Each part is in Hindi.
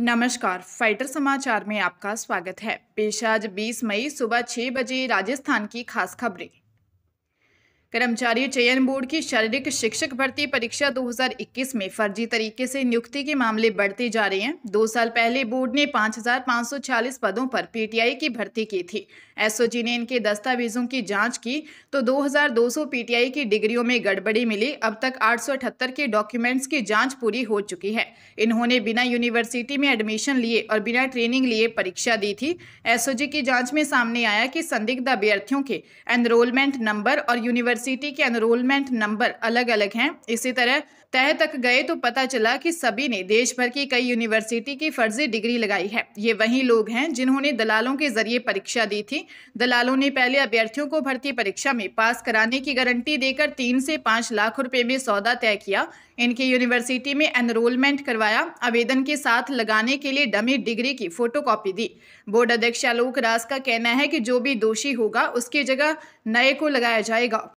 नमस्कार फाइटर समाचार में आपका स्वागत है पेश आज 20 मई सुबह छह बजे राजस्थान की खास खबरें कर्मचारी चयन बोर्ड की शारीरिक शिक्षक भर्ती परीक्षा 2021 में फर्जी तरीके से नियुक्ति के मामले बढ़ते जा रहे हैं दो साल पहले बोर्ड ने 5,540 पदों पर पीटीआई की भर्ती की थी एसओजी ने इनके दस्तावेजों की जांच की तो 2,200 पीटीआई की डिग्रियों में गड़बड़ी मिली अब तक 878 के डॉक्यूमेंट्स की जाँच पूरी हो चुकी है इन्होंने बिना यूनिवर्सिटी में एडमिशन लिए और बिना ट्रेनिंग लिए परीक्षा दी थी एसओजी की जाँच में सामने आया कि संदिग्ध अभ्यर्थियों के एनरोलमेंट नंबर और यूनिवर्सिटी यूनिवर्सिटी के एनरोलमेंट नंबर अलग अलग हैं इसी तरह तह तक गए तो पता चला कि सभी ने देश भर की कई यूनिवर्सिटी की फर्जी डिग्री लगाई है ये वही लोग हैं जिन्होंने दलालों के जरिए परीक्षा दी थी दलालों ने पहले अभ्यर्थियों को भर्ती परीक्षा में पास कराने की गारंटी देकर तीन से पाँच लाख रुपए में सौदा तय किया इनकी यूनिवर्सिटी में एनरोलमेंट करवाया आवेदन के साथ लगाने के लिए डमी डिग्री की फोटो दी बोर्ड अध्यक्ष आलोक राज का कहना है कि जो भी दोषी होगा उसकी जगह नए को लगाया जाएगा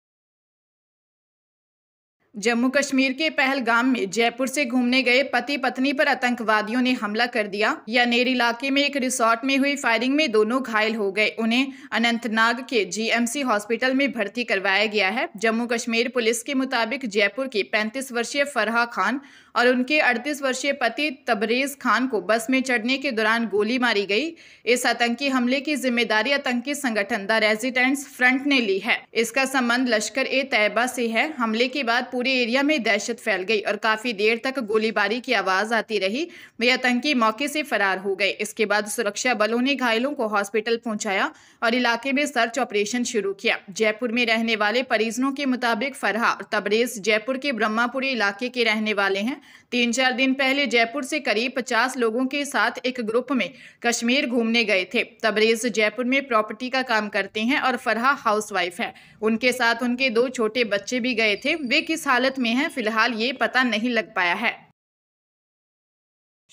जम्मू कश्मीर के पहलगाम में जयपुर से घूमने गए पति पत्नी पर आतंकवादियों ने हमला कर दिया यानेर इलाके में एक रिसोर्ट में हुई फायरिंग में दोनों घायल हो गए उन्हें अनंतनाग के जीएमसी हॉस्पिटल में भर्ती करवाया गया है जम्मू कश्मीर पुलिस के मुताबिक जयपुर के पैंतीस वर्षीय फरहा खान और उनके 38 वर्षीय पति तबरेज़ खान को बस में चढ़ने के दौरान गोली मारी गई इस आतंकी हमले की जिम्मेदारी आतंकी संगठन द रेजिडेंट्स फ्रंट ने ली है इसका संबंध लश्कर ए तैयबा से है हमले के बाद पूरे एरिया में दहशत फैल गई और काफ़ी देर तक गोलीबारी की आवाज़ आती रही वे आतंकी मौके से फरार हो गए इसके बाद सुरक्षा बलों ने घायलों को हॉस्पिटल पहुंचाया और इलाके में सर्च ऑपरेशन शुरू किया जयपुर में रहने वाले परिजनों के मुताबिक फरहा और तबरेज जयपुर के ब्रह्मापुरी इलाके के रहने वाले हैं तीन चार दिन पहले जयपुर से करीब पचास लोगों के साथ एक ग्रुप में कश्मीर घूमने गए थे तबरेज जयपुर में प्रॉपर्टी का काम करते हैं और फरहा हाउसवाइफ है उनके साथ उनके दो छोटे बच्चे भी गए थे वे किस हालत में हैं फिलहाल ये पता नहीं लग पाया है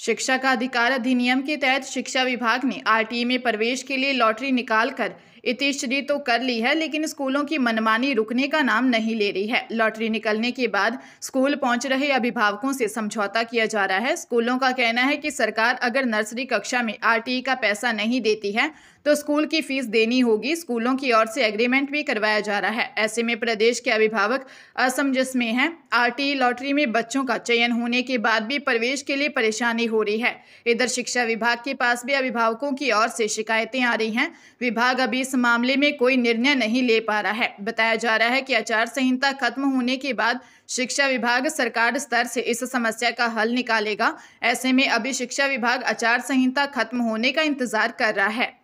शिक्षा का अधिकार अधिनियम के तहत शिक्षा विभाग ने आरटीई में प्रवेश के लिए लॉटरी निकालकर इतिश्री तो कर ली है लेकिन स्कूलों की मनमानी रुकने का नाम नहीं ले रही है लॉटरी निकलने के बाद स्कूल पहुंच रहे अभिभावकों से समझौता किया जा रहा है स्कूलों का कहना है कि सरकार अगर नर्सरी कक्षा में आरटीई का पैसा नहीं देती है तो स्कूल की फीस देनी होगी स्कूलों की ओर से एग्रीमेंट भी करवाया जा रहा है ऐसे में प्रदेश के अभिभावक असमंजस में हैं टी लॉटरी में बच्चों का चयन होने के बाद भी प्रवेश के लिए परेशानी हो रही है इधर शिक्षा विभाग के पास भी अभिभावकों की ओर से शिकायतें आ रही हैं विभाग अभी इस मामले में कोई निर्णय नहीं ले पा रहा है बताया जा रहा है कि आचार संहिता खत्म होने के बाद शिक्षा विभाग सरकार स्तर से इस समस्या का हल निकालेगा ऐसे में अभी शिक्षा विभाग आचार संहिता खत्म होने का इंतजार कर रहा है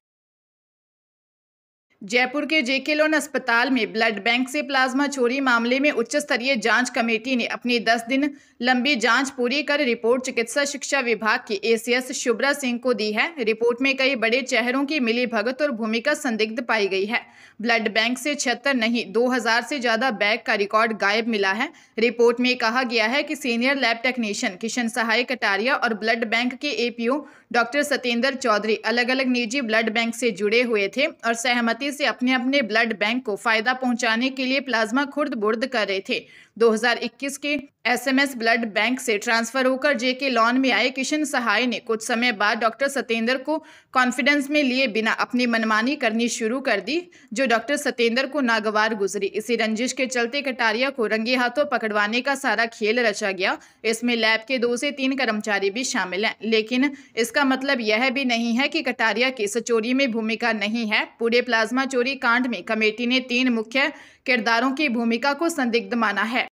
जयपुर के जेके लोन अस्पताल में ब्लड बैंक से प्लाज्मा चोरी मामले में उच्च स्तरीय जांच कमेटी ने अपनी 10 दिन लंबी जांच पूरी कर रिपोर्ट चिकित्सा शिक्षा विभाग की एसीएस शुभ्रा सिंह को दी है रिपोर्ट में कई बड़े चेहरों की मिली भगत और भूमिका संदिग्ध पाई गई है ब्लड बैंक से छिहत्तर नहीं 2000 से ज्यादा बैग का रिकॉर्ड गायब मिला है रिपोर्ट में कहा गया है कि senior lab technician Kishan Sahay Kataria और ब्लड बैंक के एपीओ डॉक्टर सतेंद्र चौधरी अलग अलग निजी ब्लड बैंक से जुड़े हुए थे और सहमति से अपने अपने ब्लड बैंक को फायदा पहुंचाने के लिए प्लाज्मा खुर्द बुर्द कर रहे थे 2021 के एसएमएस ब्लड बैंक से ट्रांसफर होकर जेके लॉन में आए किशन सहाय ने कुछ समय बाद डॉक्टर सतेंद्र को कॉन्फिडेंस में लिए बिना अपनी मनमानी करनी शुरू कर दी जो डॉक्टर सतेंद्र को नागवार गुजरी इसी रंजिश के चलते कटारिया को रंगे हाथों पकड़वाने का सारा खेल रचा गया इसमें लैब के दो से तीन कर्मचारी भी शामिल हैं लेकिन इसका मतलब यह भी नहीं है कि कटारिया की इस चोरी में भूमिका नहीं है पूरे प्लाज्मा चोरी कांड में कमेटी ने तीन मुख्य किरदारों की भूमिका को संदिग्ध माना है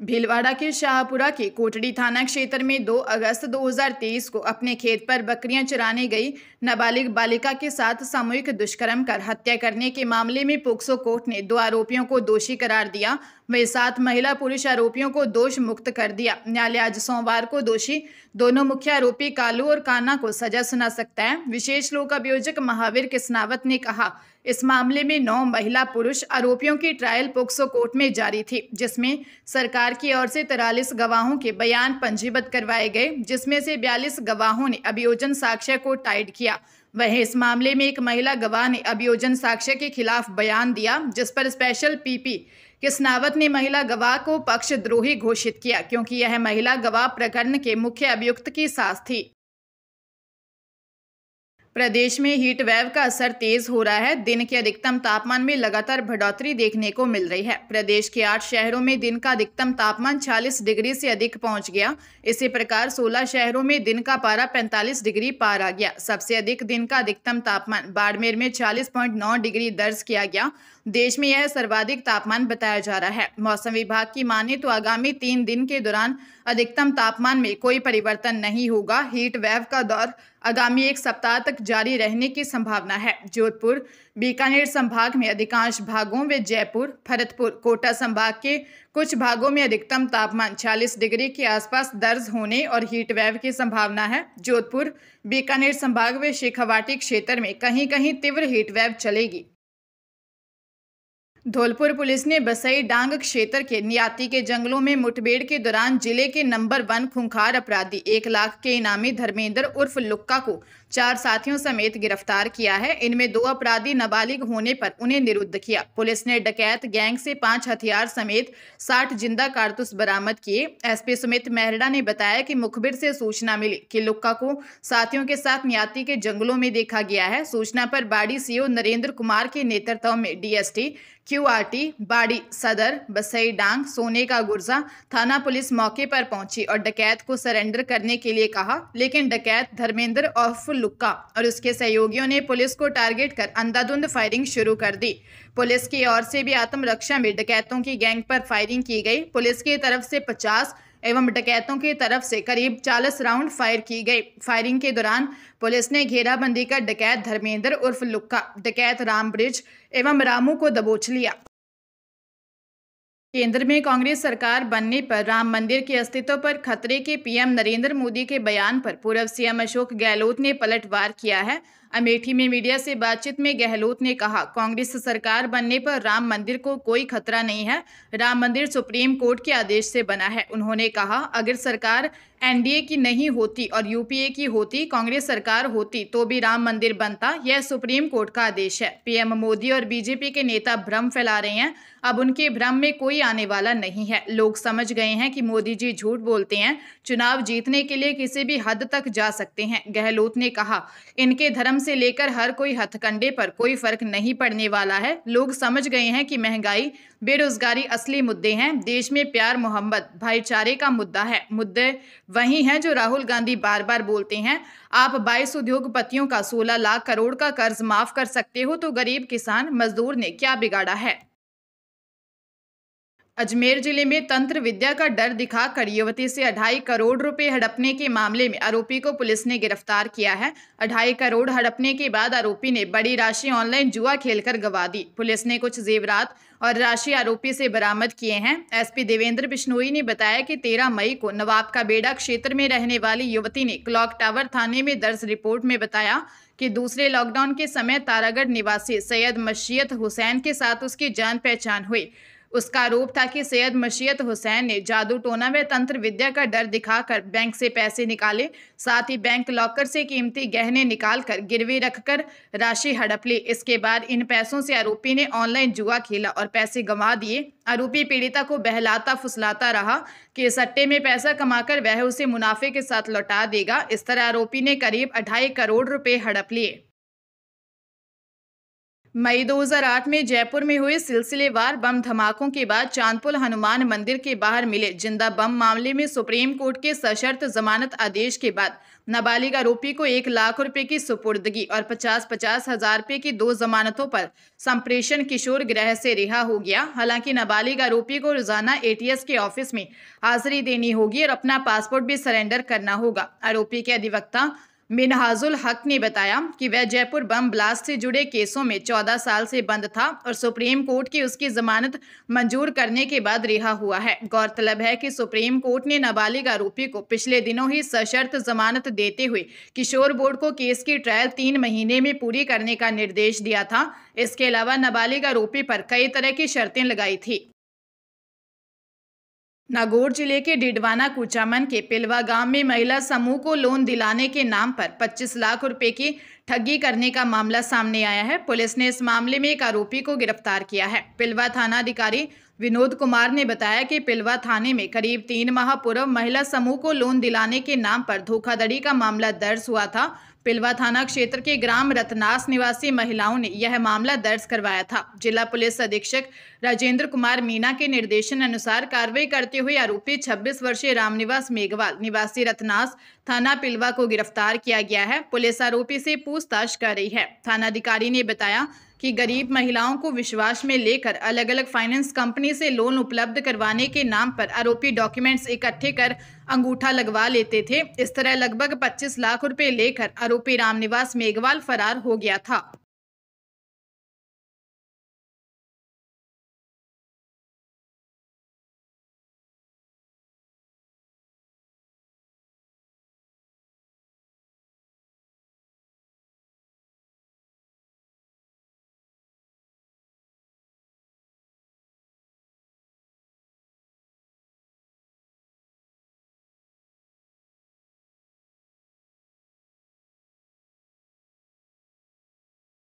भीलवाड़ा के शाहपुरा के कोटड़ी थाना क्षेत्र में 2 अगस्त 2023 को अपने खेत पर बकरियां चराने गई नाबालिग बालिका के साथ सामूहिक दुष्कर्म कर हत्या करने के मामले में पोक्सो कोर्ट ने दो आरोपियों को दोषी करार दिया वे सात महिला पुरुष आरोपियों को दोष मुक्त कर दिया न्यायालय आज सोमवार को दोषी दोनों मुख्य आरोपी कालू और काना को सजा सुना सकता है विशेष लोक अभियोजक महावीर किसनावत ने कहा इस मामले में नौ महिला पुरुष आरोपियों की ट्रायल पोक्सो कोर्ट में जारी थी जिसमें सरकार की ओर से तिरालीस गवाहों के बयान पंजीबद्ध करवाए गए जिसमें से बयालीस गवाहों ने अभियोजन साक्ष्य को टाइट किया वहीं इस मामले में एक महिला गवाह ने अभियोजन साक्ष्य के खिलाफ बयान दिया जिस पर स्पेशल पीपी किसनावत ने महिला गवाह को पक्षद्रोही घोषित किया क्योंकि यह महिला गवाह प्रकरण के मुख्य अभियुक्त की सास थी प्रदेश में हीट वेव का असर तेज हो रहा है दिन के अधिकतम तापमान में लगातार बढ़ोतरी देखने को मिल रही है प्रदेश के आठ शहरों में दिन का अधिकतम तापमान 40 डिग्री से अधिक पहुंच गया इसी प्रकार 16 शहरों में दिन का पारा 45 डिग्री पार आ गया सबसे अधिक दिन का अधिकतम तापमान बाड़मेर में 40.9 डिग्री दर्ज किया गया देश में यह सर्वाधिक तापमान बताया जा रहा है मौसम विभाग की माने तो आगामी तीन दिन के दौरान अधिकतम तापमान में कोई परिवर्तन नहीं होगा हीट वेव का दौर आगामी एक सप्ताह तक जारी रहने की संभावना है जोधपुर बीकानेर संभाग में अधिकांश भागों व जयपुर भरतपुर कोटा संभाग के कुछ भागों में अधिकतम तापमान 40 डिग्री के आसपास दर्ज होने और हीट वेव की संभावना है जोधपुर बीकानेर संभाग व शेखावाटी क्षेत्र में कहीं कहीं तीव्र हीट वेव चलेगी धौलपुर पुलिस ने बसई डांग क्षेत्र के नियाती के जंगलों में मुठभेड़ के दौरान जिले के नंबर वन खुंखार अपराधी एक लाख के इनामी धर्मेंद्र उर्फ लुक्का को चार साथियों समेत गिरफ्तार किया है इनमें दो अपराधी नाबालिग होने पर उन्हें निरुद्ध किया पुलिस ने डकैत गैंग से पांच हथियार समेत साठ जिंदा कारतूस बरामद किए एसपी सुमित मेहरडा ने बताया कि मुखबिर से सूचना मिली कि लुक्का को साथियों के साथ नियाती के जंगलों में देखा गया है सूचना पर बाड़ी सीओ नरेंद्र कुमार के नेतृत्व में डीएसटी क्यूआरटी बाड़ी सदर बसई डांग सोने का गुर्जा थाना पुलिस मौके पर पहुंची और डकैत को सरेंडर करने के लिए कहा लेकिन डकैत धर्मेंद्र ऑफ लुक्का और उसके सहयोगियों ने पुलिस को टारगेट कर अंधाधुंध फायरिंग शुरू कर दी पुलिस की ओर से भी आत्मरक्षा में डकैतों की गैंग पर फायरिंग की गई पुलिस की तरफ से पचास एवं डकैतों की तरफ से करीब 40 राउंड फायर की गई फायरिंग के दौरान पुलिस ने घेराबंदी कर डकैत धर्मेंद्र उर्फ लुक्का डकैत रामब्रिज एवं रामू को दबोच लिया केंद्र में कांग्रेस सरकार बनने पर राम मंदिर के अस्तित्व पर खतरे के पीएम नरेंद्र मोदी के बयान पर पूर्व सीएम अशोक गहलोत ने पलटवार किया है अमेठी में मीडिया से बातचीत में गहलोत ने कहा कांग्रेस सरकार बनने पर राम मंदिर को कोई खतरा नहीं है राम मंदिर सुप्रीम कोर्ट के आदेश से बना है उन्होंने कहा अगर सरकार एनडीए की नहीं होती और यूपीए की होती कांग्रेस सरकार होती तो भी राम मंदिर बनता यह सुप्रीम कोर्ट का आदेश है पीएम मोदी और बीजेपी के नेता भ्रम फैला रहे हैं अब उनके भ्रम में कोई आने वाला नहीं है लोग समझ गए हैं कि मोदी जी झूठ बोलते हैं चुनाव जीतने के लिए किसी भी हद तक जा सकते हैं गहलोत ने कहा इनके धर्म से लेकर हर कोई हथकंडे पर कोई फर्क नहीं पड़ने वाला है लोग समझ गए हैं कि महंगाई बेरोजगारी असली मुद्दे हैं देश में प्यार मोहब्बत भाईचारे का मुद्दा है मुद्दे वही हैं जो राहुल गांधी बार बार बोलते हैं आप बाईस उद्योगपतियों का सोलह लाख करोड़ का कर्ज माफ कर सकते हो तो गरीब किसान मजदूर ने क्या बिगाड़ा है अजमेर जिले में तंत्र विद्या का डर दिखा कर युवती से अढ़ाई करोड़ रुपए हड़पने के मामले में आरोपी को पुलिस ने गिरफ्तार किया है अढ़ाई करोड़ हड़पने के बाद आरोपी ने बड़ी राशि ऑनलाइन जुआ खेलकर गवा दी पुलिस ने कुछ जेवरात और राशि आरोपी से बरामद किए हैं एसपी देवेंद्र बिश्नोई ने बताया कि 13 मई को नवाब का बेड़ा क्षेत्र में रहने वाली युवती ने क्लॉक टावर थाने में दर्ज रिपोर्ट में बताया कि दूसरे लॉकडाउन के समय तारागढ़ निवासी सैयद मशीयत हुसैन के साथ उसकी जान पहचान हुई उसका आरोप था कि सैयद मशीयत हुसैन ने जादू टोना में तंत्र विद्या का डर दिखाकर बैंक से पैसे निकाले साथ ही बैंक लॉकर से कीमती गहने निकालकर गिरवी रखकर राशि हड़प ली इसके बाद इन पैसों से आरोपी ने ऑनलाइन जुआ खेला और पैसे गंवा दिए आरोपी पीड़िता को बहलाता फुसलाता रहा कि सट्टे में पैसा कमाकर वह उसे मुनाफे के साथ लौटा देगा इस तरह आरोपी ने करीब अढ़ाई करोड़ रुपए हड़प लिए मई 2008 में जयपुर में हुए सिलसिलेवार बम धमाकों के बाद चांदपुर हनुमान मंदिर के बाहर मिले जिंदा बम मामले में सुप्रीम कोर्ट के सशर्त जमानत आदेश के बाद नाबालिग आरोपी को एक लाख रुपए की सुपुर्दगी और पचास पचास हजार रुपए की दो जमानतों पर संप्रेषण किशोर गृह से रिहा हो गया हालांकि नाबालिग आरोपी को रोजाना एटीएस के ऑफिस में हाजिरी देनी होगी और अपना पासपोर्ट भी सरेंडर करना होगा आरोपी के अधिवक्ता मिनहाजुल हक ने बताया कि वह जयपुर बम ब्लास्ट से जुड़े केसों में चौदह साल से बंद था और सुप्रीम कोर्ट की उसकी जमानत मंजूर करने के बाद रिहा हुआ है गौरतलब है कि सुप्रीम कोर्ट ने नाबालिग आरोपी को पिछले दिनों ही सशर्त जमानत देते हुए किशोर बोर्ड को केस की ट्रायल तीन महीने में पूरी करने का निर्देश दिया था इसके अलावा नाबालिग आरोपी पर कई तरह की शर्तें लगाई थी नागौर जिले के डिडवाना कुचामन के पिलवा गांव में महिला समूह को लोन दिलाने के नाम पर 25 लाख रुपए की ठगी करने का मामला सामने आया है पुलिस ने इस मामले में एक आरोपी को गिरफ्तार किया है पिलवा थाना अधिकारी विनोद कुमार ने बताया कि पिलवा थाने में करीब तीन माह पूर्व महिला समूह को लोन दिलाने के नाम पर धोखाधड़ी का मामला दर्ज हुआ था पिलवा थाना क्षेत्र के ग्राम रतनास निवासी महिलाओं ने यह मामला दर्ज करवाया था जिला पुलिस अधीक्षक राजेंद्र कुमार मीना के निर्देशन अनुसार कार्रवाई करते हुए आरोपी 26 वर्षीय रामनिवास मेघवाल निवासी रतनास थाना पिलवा को गिरफ्तार किया गया है पुलिस आरोपी से पूछ पूछताछ कर रही है थाना अधिकारी ने बताया कि गरीब महिलाओं को विश्वास में लेकर अलग अलग फाइनेंस कंपनी से लोन उपलब्ध करवाने के नाम पर आरोपी डॉक्यूमेंट्स इकट्ठे कर अंगूठा लगवा लेते थे इस तरह लगभग 25 लाख रुपए लेकर आरोपी रामनिवास मेघवाल फरार हो गया था